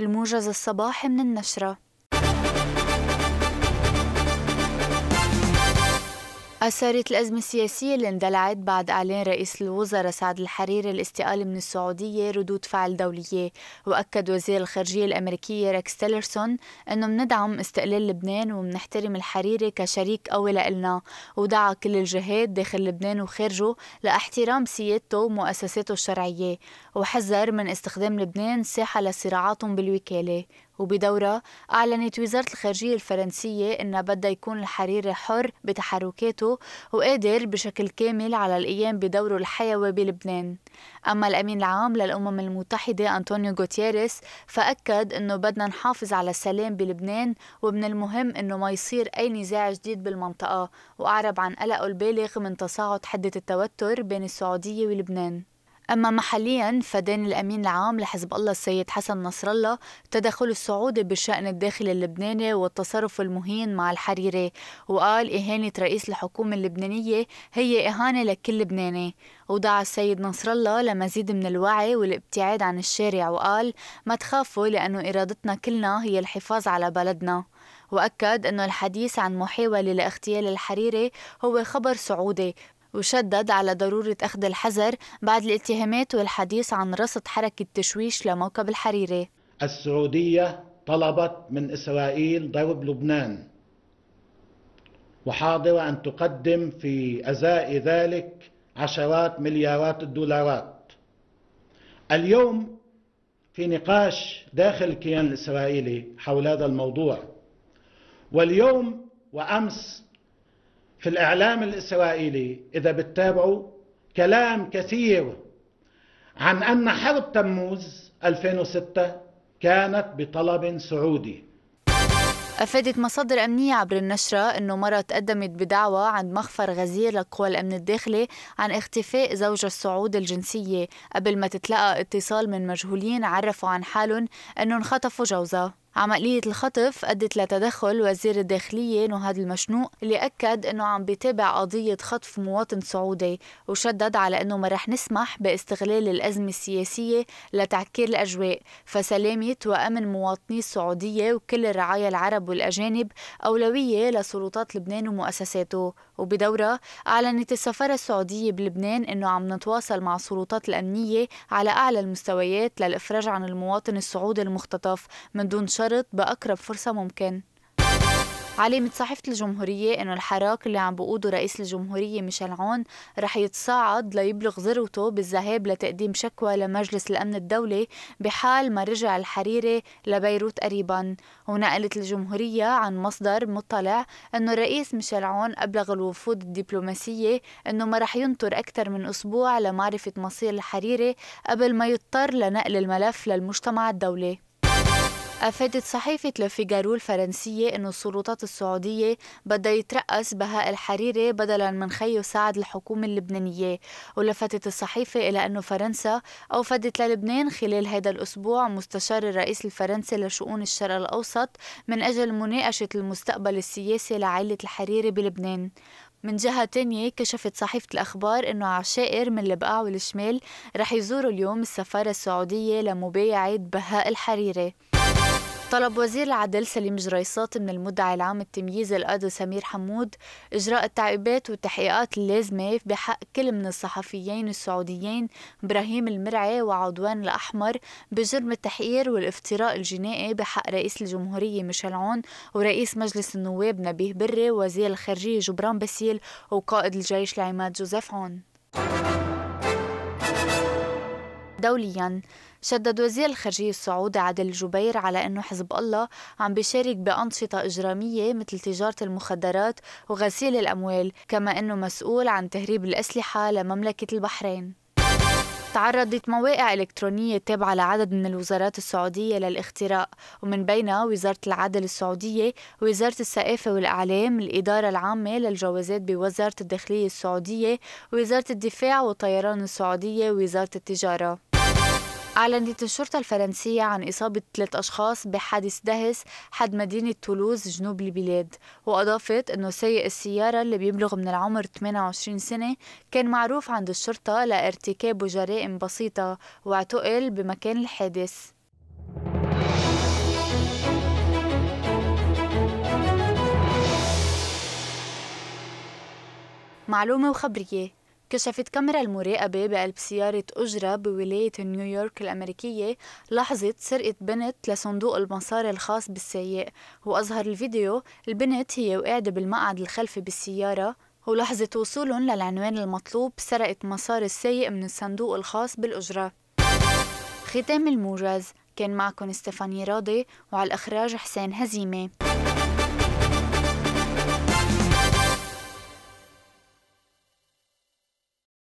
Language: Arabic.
الموجز الصباحي من النشرة أثارت الأزمة السياسية اللي اندلعت بعد إعلان رئيس الوزراء سعد الحريري الاستقالة من السعودية ردود فعل دولية وأكد وزير الخارجية الأمريكية ريكس تيلرسون أنه مندعم استقلال لبنان ومنحترم الحريري كشريك قوي لإلنا ودعا كل الجهات داخل لبنان وخارجه لاحترام سيادته ومؤسساته الشرعية وحذر من استخدام لبنان ساحة لصراعاتهم بالوكالة وبدورة أعلنت وزارة الخارجية الفرنسية أنها بدأ يكون الحريري حر بتحركاته وقادر بشكل كامل على القيام بدوره الحيوي بلبنان أما الأمين العام للأمم المتحدة أنطونيو غوتيريس فأكد أنه بدنا نحافظ على السلام بلبنان ومن المهم أنه ما يصير أي نزاع جديد بالمنطقة وأعرب عن قلقه البالغ من تصاعد حدة التوتر بين السعودية ولبنان أما محليا فدان الأمين العام لحزب الله السيد حسن نصر الله تدخل السعودي بالشأن الداخلي اللبناني والتصرف المهين مع الحريري وقال إهانة رئيس الحكومة اللبنانية هي إهانة لكل لبناني ودعا السيد نصر الله لمزيد من الوعي والابتعاد عن الشارع وقال ما تخافوا لأنه إرادتنا كلنا هي الحفاظ على بلدنا وأكد أنه الحديث عن محاولة لاغتيال الحريري هو خبر سعودي وشدد على ضرورة أخذ الحذر بعد الاتهامات والحديث عن رصد حركة تشويش لموكب الحريري السعودية طلبت من إسرائيل ضرب لبنان وحاضرة أن تقدم في أزاء ذلك عشرات مليارات الدولارات اليوم في نقاش داخل الكيان الإسرائيلي حول هذا الموضوع واليوم وأمس في الإعلام الإسرائيلي إذا بتتابعوا كلام كثير عن أن حرب تموز 2006 كانت بطلب سعودي أفادت مصادر أمنية عبر النشرة أنه مرة تقدمت بدعوى عند مخفر غزير لقوى الأمن الداخلي عن اختفاء زوجها السعود الجنسية قبل ما تتلقى اتصال من مجهولين عرفوا عن حالهم أنه انخطفوا جوزها عملية الخطف أدت لتدخل وزير الداخلية نهاد المشنوق اللي أكد أنه عم بيتابع قضية خطف مواطن سعودي وشدد على أنه ما رح نسمح باستغلال الأزمة السياسية لتعكير الأجواء فسلامة وأمن مواطني السعودية وكل الرعايا العرب والأجانب أولوية لسلطات لبنان ومؤسساته وبدورة أعلنت السفارة السعودية بلبنان أنه عم نتواصل مع السلطات الأمنية على أعلى المستويات للإفراج عن المواطن السعودي المختطف من دون شرط بأقرب فرصة ممكن علمت صحيفة الجمهورية إنه الحراك اللي عم بقوده رئيس الجمهورية ميشيل عون رح يتصاعد ليبلغ ذروته بالذهاب لتقديم شكوى لمجلس الأمن الدولي بحال ما رجع الحريري لبيروت قريبا ونقلت الجمهورية عن مصدر مطلع إنه الرئيس ميشيل عون أبلغ الوفود الدبلوماسية إنه ما رح ينطر أكثر من أسبوع لمعرفة مصير الحريري قبل ما يضطر لنقل الملف للمجتمع الدولي أفادت صحيفة لوفيغارو الفرنسية أن السلطات السعودية بدها يترأس بهاء الحريري بدلا من خيو سعد الحكومة اللبنانية ولفتت الصحيفة إلى أن فرنسا أوفدت للبنان خلال هذا الأسبوع مستشار الرئيس الفرنسي لشؤون الشرق الأوسط من أجل مناقشة المستقبل السياسي لعائلة الحريري بلبنان من جهة تانية كشفت صحيفة الأخبار أنه عشائر من البقاع والشمال رح يزوروا اليوم السفارة السعودية لمبايعة بهاء الحريري طلب وزير العدل سليم جريصات من المدعي العام التمييز القاضي سمير حمود إجراء التعقيبات والتحقيقات اللازمة بحق كل من الصحفيين السعوديين إبراهيم المرعي وعضوان الأحمر بجرم التحقير والافتراء الجنائي بحق رئيس الجمهورية ميشيل عون ورئيس مجلس النواب نبيه بري وزير الخارجية جبران باسيل وقائد الجيش العماد جوزيف عون دوليا شدد وزير الخارجية السعودي عادل جبير على أنه حزب الله عم بيشارك بأنشطة إجرامية مثل تجارة المخدرات وغسيل الأموال كما أنه مسؤول عن تهريب الأسلحة لمملكة البحرين تعرضت مواقع إلكترونية تابعة لعدد من الوزارات السعودية للاختراق ومن بينها وزارة العدل السعودية وزارة الثقافة والإعلام الإدارة العامة للجوازات بوزارة الداخلية السعودية وزارة الدفاع والطيران السعودية ووزارة التجارة أعلنت الشرطة الفرنسية عن إصابة ثلاث أشخاص بحادث دهس حد مدينة تولوز جنوب البلاد وأضافت أنه سيء السيارة اللي بيبلغ من العمر 28 سنة كان معروف عند الشرطة لارتكابه جرائم بسيطة واعتقل بمكان الحادث معلومة وخبرية كشفت كاميرا المراقبة بقلب سيارة أجرة بولاية نيويورك الأمريكية لحظة سرقة بنت لصندوق المصاري الخاص بالسياق وأظهر الفيديو البنت هي وقاعدة بالمقعد الخلفي بالسيارة ولحظة وصولهم للعنوان المطلوب سرقت مصاري السيء من الصندوق الخاص بالأجرة ختام الموجز كان معكم استفاني راضي وعلى الإخراج حسين هزيمة